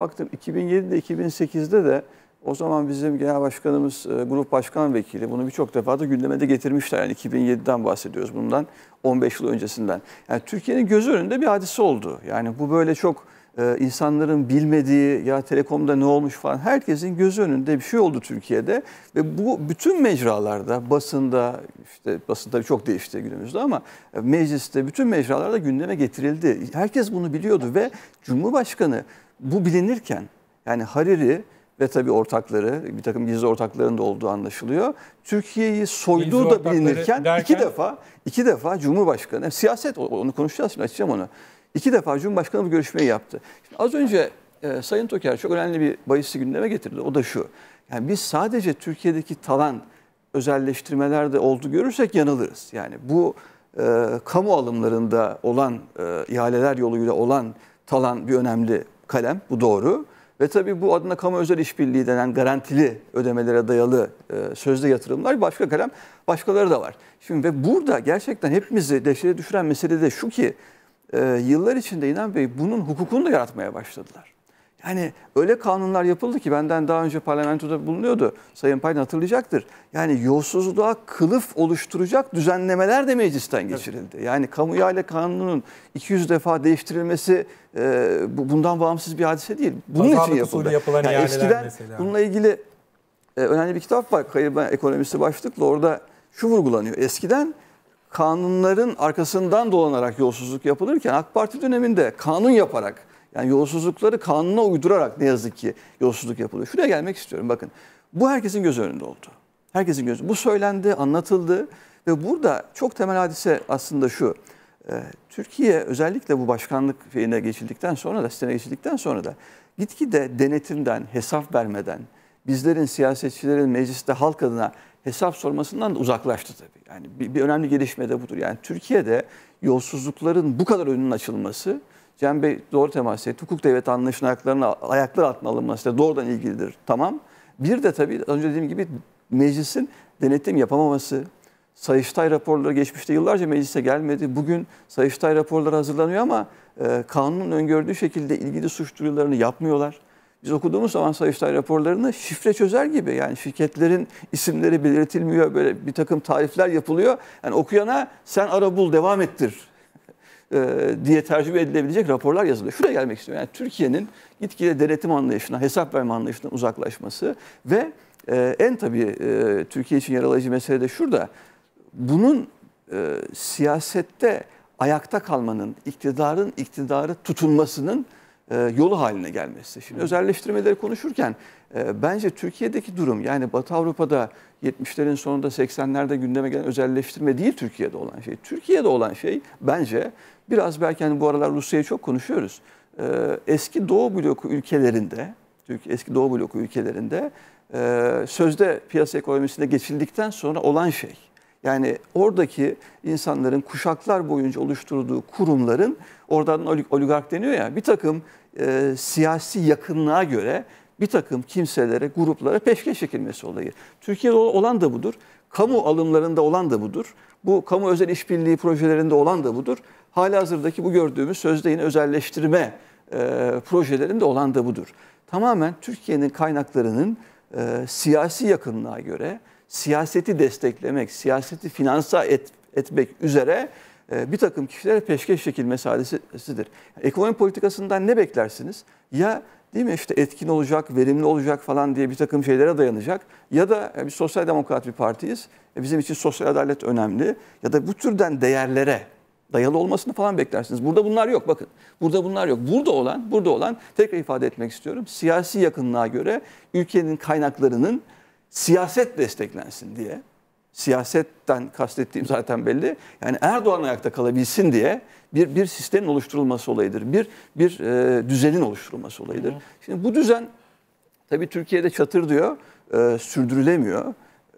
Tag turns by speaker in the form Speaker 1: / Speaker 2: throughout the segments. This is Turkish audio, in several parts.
Speaker 1: Baktım 2007'de 2008'de de o zaman bizim genel başkanımız e, grup başkan vekili bunu birçok defa da gündeme de getirmişler. Yani 2007'den bahsediyoruz bundan 15 yıl öncesinden. Yani Türkiye'nin göz önünde bir hadise oldu. Yani bu böyle çok e, insanların bilmediği ya telekomda ne olmuş falan herkesin gözü önünde bir şey oldu Türkiye'de ve bu bütün mecralarda basında işte basında çok değişti günümüzde ama e, mecliste bütün mecralarda gündeme getirildi. Herkes bunu biliyordu ve Cumhurbaşkanı bu bilinirken yani Hariri ve tabii ortakları bir takım gizli ortakların da olduğu anlaşılıyor. Türkiye'yi soyduğu gizli da bilinirken derken... iki defa iki defa Cumhurbaşkanı siyaset onu konuşacağız şimdi açacağım onu. İki defa Cumhurbaşkanı bu görüşmeyi yaptı. Şimdi az önce e, Sayın Toker çok önemli bir bahisi gündeme getirdi. O da şu. Yani biz sadece Türkiye'deki talan özelleştirmelerde oldu görürsek yanılırız. Yani bu e, kamu alımlarında olan e, ihaleler yoluyla olan talan bir önemli kalem. Bu doğru. Ve tabii bu adına kamu özel işbirliği denen garantili ödemelere dayalı e, sözde yatırımlar başka kalem başkaları da var. Şimdi ve burada gerçekten hepimizi dehşete düşüren mesele de şu ki e, yıllar içinde İnan Bey bunun hukukunu da yaratmaya başladılar. Yani öyle kanunlar yapıldı ki benden daha önce parlamentoda bulunuyordu. Sayın Payın hatırlayacaktır. Yani yolsuzluğa kılıf oluşturacak düzenlemeler de meclisten geçirildi. Evet. Yani kamu ihale kanununun 200 defa değiştirilmesi e, bundan bağımsız bir hadise değil. Bunun Pazarlık için yapıldı. Yapılan yani eskiden mesela. bununla ilgili e, önemli bir kitap var. Kayırma ekonomisi başlıkla orada şu vurgulanıyor. Eskiden kanunların arkasından dolanarak yolsuzluk yapılırken AK Parti döneminde kanun yaparak yani yolsuzlukları kanuna uydurarak ne yazık ki yolsuzluk yapılıyor. Şuraya gelmek istiyorum bakın. Bu herkesin göz önünde oldu. Herkesin göz. Bu söylendi, anlatıldı ve burada çok temel hadise aslında şu. Ee, Türkiye özellikle bu başkanlık şeyine geçildikten sonra da, sisteme geçildikten sonra da gitgide denetimden, hesap vermeden, bizlerin, siyasetçilerin mecliste halk adına hesap sormasından da uzaklaştı tabii. Yani bir, bir önemli gelişme de budur. Yani Türkiye'de yolsuzlukların bu kadar önünün açılması, Cem Bey doğru temas etti. Hukuk devlet anlayışının ayaklarına, ayaklar altına alınması doğrudan ilgilidir. Tamam. Bir de tabii az önce dediğim gibi meclisin denetim yapamaması, Sayıştay raporları geçmişte yıllarca meclise gelmedi. Bugün Sayıştay raporları hazırlanıyor ama e, kanunun öngördüğü şekilde ilgili suç duyularını yapmıyorlar. Biz okuduğumuz zaman Sayıştay raporlarını şifre çözer gibi yani şirketlerin isimleri belirtilmiyor böyle bir takım tarifler yapılıyor. Yani okuyana sen ara bul devam ettir e, diye tercüme edilebilecek raporlar yazılıyor. Şuraya gelmek istiyorum. Yani Türkiye'nin gitgide denetim anlayışına, hesap verme anlayışından uzaklaşması ve e, en tabii e, Türkiye için yaralayıcı mesele de şurada. Bunun siyasette ayakta kalmanın, iktidarın iktidarı tutunmasının yolu haline gelmesi. Şimdi özelleştirmeleri konuşurken bence Türkiye'deki durum yani Batı Avrupa'da 70'lerin sonunda 80'lerde gündeme gelen özelleştirme değil Türkiye'de olan şey. Türkiye'de olan şey bence Biraz belki hani bu aralar Rusya'yı çok konuşuyoruz. Ee, eski Doğu bloku ülkelerinde, Türkiye eski Doğu bloku ülkelerinde e, sözde piyasa ekonomisine geçildikten sonra olan şey. Yani oradaki insanların kuşaklar boyunca oluşturduğu kurumların oradan oligark deniyor ya bir takım e, siyasi yakınlığa göre bir takım kimselere, gruplara peşkeş çekilmesi olayı. Türkiye'de olan da budur. Kamu alımlarında olan da budur. Bu kamu özel işbirliği projelerinde olan da budur. Halihazırdaki bu gördüğümüz sözde yine özelleştirme e, projelerinde olan da budur. Tamamen Türkiye'nin kaynaklarının e, siyasi yakınlığa göre siyaseti desteklemek, siyaseti finansa et, etmek üzere ee, bir takım kişilere peşkeş çekilmesi hadisesidir. Ekonomi politikasından ne beklersiniz? Ya değil mi işte etkin olacak, verimli olacak falan diye bir takım şeylere dayanacak. Ya da e, bir sosyal demokrat bir partiyiz. E, bizim için sosyal adalet önemli. Ya da bu türden değerlere dayalı olmasını falan beklersiniz. Burada bunlar yok bakın. Burada bunlar yok. Burada olan, burada olan tekrar ifade etmek istiyorum. Siyasi yakınlığa göre ülkenin kaynaklarının siyaset desteklensin diye siyasetten kastettiğim zaten belli. Yani Erdoğan ayakta kalabilsin diye bir bir sistemin oluşturulması olayıdır. Bir bir e, düzenin oluşturulması olayıdır. Şimdi bu düzen tabii Türkiye'de çatır diyor, e, sürdürülemiyor.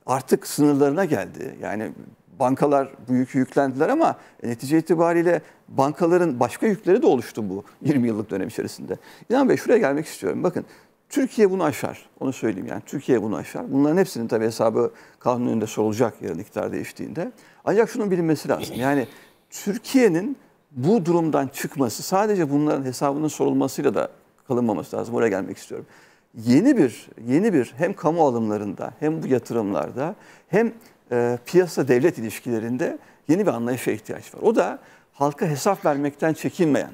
Speaker 1: Artık sınırlarına geldi. Yani bankalar bu yükü yüklendiler ama netice itibariyle bankaların başka yükleri de oluştu bu 20 yıllık dönem içerisinde. İnan Bey şuraya gelmek istiyorum. Bakın Türkiye bunu aşar. Onu söyleyeyim yani. Türkiye bunu aşar. Bunların hepsinin tabii hesabı kanun önünde sorulacak yarın iktidar değiştiğinde. Ancak şunun bilinmesi lazım. Yani Türkiye'nin bu durumdan çıkması sadece bunların hesabının sorulmasıyla da kalınmaması lazım. Oraya gelmek istiyorum. Yeni bir yeni bir hem kamu alımlarında hem bu yatırımlarda hem e, piyasa devlet ilişkilerinde yeni bir anlayışa ihtiyaç var. O da halka hesap vermekten çekinmeyen.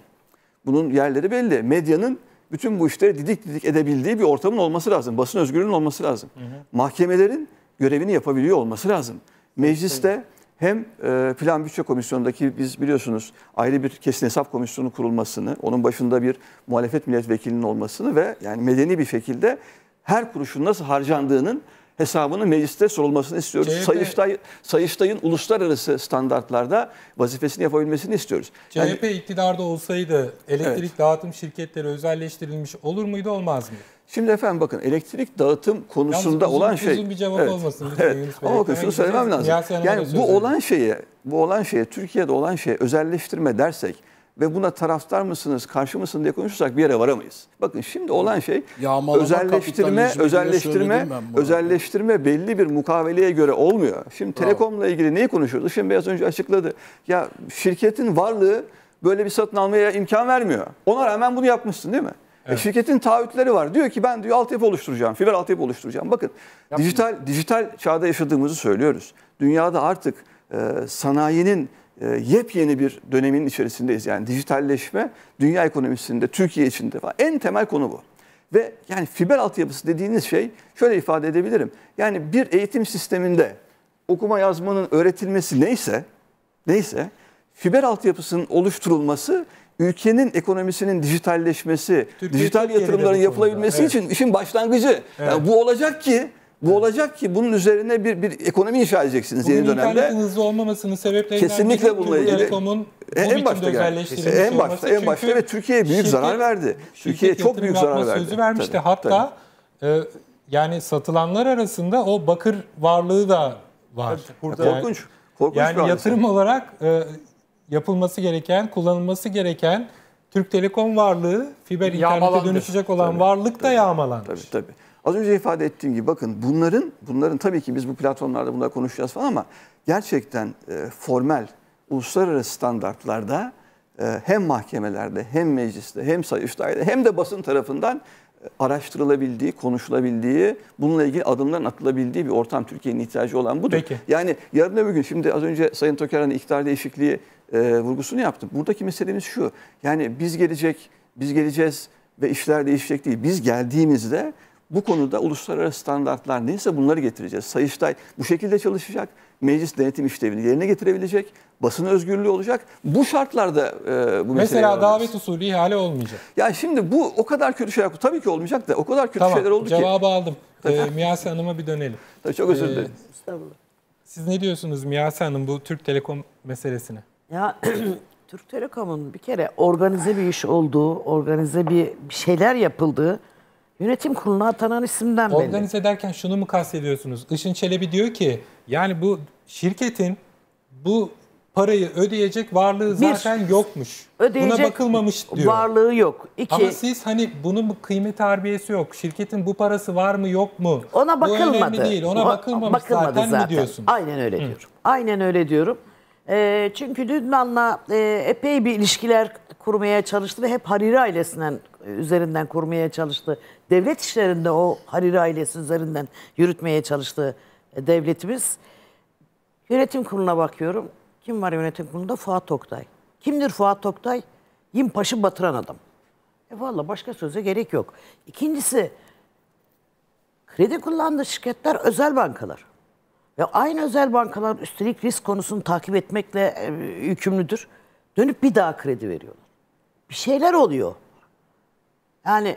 Speaker 1: Bunun yerleri belli. Medyanın bütün bu işleri didik didik edebildiği bir ortamın olması lazım. Basın özgürlüğünün olması lazım. Hı hı. Mahkemelerin görevini yapabiliyor olması lazım. Mecliste hem e, Plan Bütçe Komisyonu'ndaki biz biliyorsunuz ayrı bir kesin hesap komisyonu kurulmasını, onun başında bir muhalefet milletvekilinin olmasını ve yani medeni bir şekilde her kuruşun nasıl harcandığının hesabının mecliste sorulmasını istiyoruz. CHP, Sayıştay, Sayıştay'ın uluslararası standartlarda vazifesini yapabilmesini istiyoruz.
Speaker 2: CHP yani, iktidarda olsaydı elektrik evet. dağıtım şirketleri özelleştirilmiş olur muydu olmaz mı?
Speaker 1: Şimdi efendim bakın elektrik dağıtım konusunda Yalnız uzun, olan şey uzun bir cevap evet, olmasın. Evet. Bey. Ama bakın şunu söylemem lazım. Yani bu olan şeye, bu olan şeye Türkiye'de olan şeye özelleştirme dersek ve buna taraftar mısınız, karşı mısın diye konuşursak bir yere varamayız. Bakın şimdi olan şey Yağmalama özelleştirme, özelleştirme, özelleştirme belli bir mukaveleye göre olmuyor. Şimdi Bravo. telekomla ilgili neyi konuşuyoruz? Şimdi biraz önce açıkladı. Ya şirketin varlığı böyle bir satın almaya imkan vermiyor. Ona rağmen bunu yapmışsın değil mi? E, evet. E şirketin taahhütleri var. Diyor ki ben diyor altyapı oluşturacağım, fiber altyapı oluşturacağım. Bakın Yapmayın. dijital dijital çağda yaşadığımızı söylüyoruz. Dünyada artık e, sanayinin e, yepyeni bir dönemin içerisindeyiz. Yani dijitalleşme dünya ekonomisinde, Türkiye içinde falan en temel konu bu. Ve yani fiber altyapısı dediğiniz şey şöyle ifade edebilirim. Yani bir eğitim sisteminde okuma yazmanın öğretilmesi neyse, neyse fiber altyapısının oluşturulması ülkenin ekonomisinin dijitalleşmesi, Türkiye, dijital yatırımların yapılabilmesi evet. için işin başlangıcı. Evet. Yani bu olacak ki bu evet. olacak ki bunun üzerine bir, bir ekonomi inşa edeceksiniz bunun yeni dönemde. internetin
Speaker 2: hızlı olmamasının sebeplerinden Kesinlikle bununla ilgili. Telekom'un e, en başta en başta en başta ve Türkiye'ye büyük şirket, zarar verdi. Türkiye'ye çok büyük zarar verdi. Sözü vermişti. Tabii, Hatta tabii. E, yani satılanlar arasında o bakır varlığı da var. Evet, burada yani, korkunç. Korkunç yani yatırım anlısın. olarak e, yapılması gereken, kullanılması gereken Türk Telekom varlığı fiber internete dönüşecek olan tabii, varlık
Speaker 1: da tabii, yağmalanmış. Tabii tabii. Az önce ifade ettiğim gibi bakın bunların bunların tabii ki biz bu platformlarda bunları konuşacağız falan ama gerçekten e, formel uluslararası standartlarda e, hem mahkemelerde hem mecliste hem sayıştayda hem de basın tarafından e, araştırılabildiği, konuşulabildiği, bununla ilgili adımların atılabildiği bir ortam Türkiye'nin ihtiyacı olan budur. Peki. Yani yarın öbür gün şimdi az önce Sayın Toker'in iktidar değişikliği e, vurgusunu yaptım. Buradaki meselemiz şu. Yani biz gelecek, biz geleceğiz ve işler değişecek değil. Biz geldiğimizde bu konuda uluslararası standartlar neyse bunları getireceğiz. Sayıştay bu şekilde çalışacak. Meclis denetim işlevini yerine getirebilecek. Basın özgürlüğü olacak. Bu şartlarda e, bu Mesela davet
Speaker 2: usulü ihale olmayacak.
Speaker 1: Ya şimdi bu o kadar kötü şeyler tabii ki
Speaker 2: olmayacak da o kadar kötü tamam, şeyler oldu cevabı ki. Cevabı aldım. Ee, Miyase Hanım'a bir dönelim.
Speaker 3: Tabii çok özür ee, dilerim. Ee,
Speaker 2: siz ne diyorsunuz Miyase Hanım bu Türk Telekom meselesine?
Speaker 3: Ya Türk Telekom'un bir kere organize bir iş olduğu, organize bir, bir şeyler yapıldığı Yönetim kuruluna atanan isimden Organize
Speaker 2: belli. ederken şunu mu kastediyorsunuz? Işın Çelebi diyor ki yani bu şirketin bu parayı ödeyecek varlığı bir, zaten yokmuş. Ödeyecek Buna bakılmamış diyor. Varlığı yok. İki, Ama siz hani bunun kıymet harbiyesi yok. Şirketin bu parası var mı yok mu? Ona bakılmadı. Bu önemli değil. Ona bakılmamış, o, bakılmadı zaten, zaten mi diyorsunuz? Aynen öyle Hı.
Speaker 3: diyorum. Aynen öyle diyorum. E, çünkü Lübnan'la e, epey bir ilişkiler kurmaya çalıştı ve hep Hariri ailesinden e, üzerinden kurmaya çalıştı. Devlet işlerinde o Hariri ailesi üzerinden yürütmeye çalıştı e, devletimiz. Yönetim kuruluna bakıyorum. Kim var yönetim kurulunda? Fuat Oktay. Kimdir Fuat Oktay? Yimpaş'ı batıran adam. E valla başka söze gerek yok. İkincisi kredi kullandığı şirketler özel bankalar. Ve aynı özel bankalar üstelik risk konusunu takip etmekle e, yükümlüdür. Dönüp bir daha kredi veriyorlar. Bir şeyler oluyor. Yani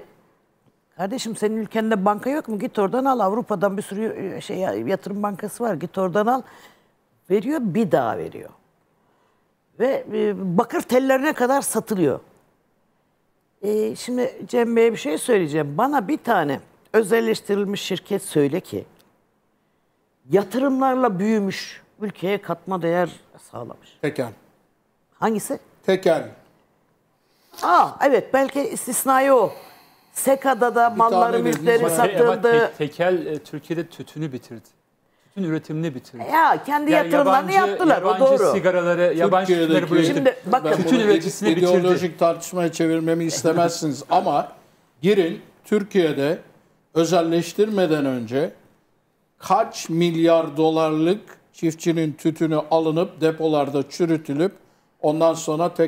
Speaker 3: kardeşim senin ülkende banka yok mu? Git oradan al. Avrupa'dan bir sürü e, şey yatırım bankası var. Git oradan al. Veriyor bir daha veriyor. Ve e, bakır tellerine kadar satılıyor. E, şimdi Cem Bey'e bir şey söyleyeceğim. Bana bir tane özelleştirilmiş şirket söyle ki yatırımlarla büyümüş, ülkeye katma değer sağlamış. Tekel. Hangisi? Tekel. Aa evet belki istisnayı o. Seka'da da malları tane mülkleri dediniz var. satıldı.
Speaker 2: tekel e, Türkiye'de tütünü bitirdi. Tütün üretimini bitirdi.
Speaker 3: Ya kendi Yani yatırımlarını yabancı- yaptılar o yabancı doğru. sigaraları,
Speaker 2: yabancı tütünleri Türkiye'deki- buraya Şimdi bakın- Ben üreticisini bitirdi. ideolojik tartışmaya çevirmemi istemezsiniz ama girin Türkiye'de özelleştirmeden önce kaç milyar dolarlık çiftçinin tütünü alınıp depolarda çürütülüp ondan sonra tek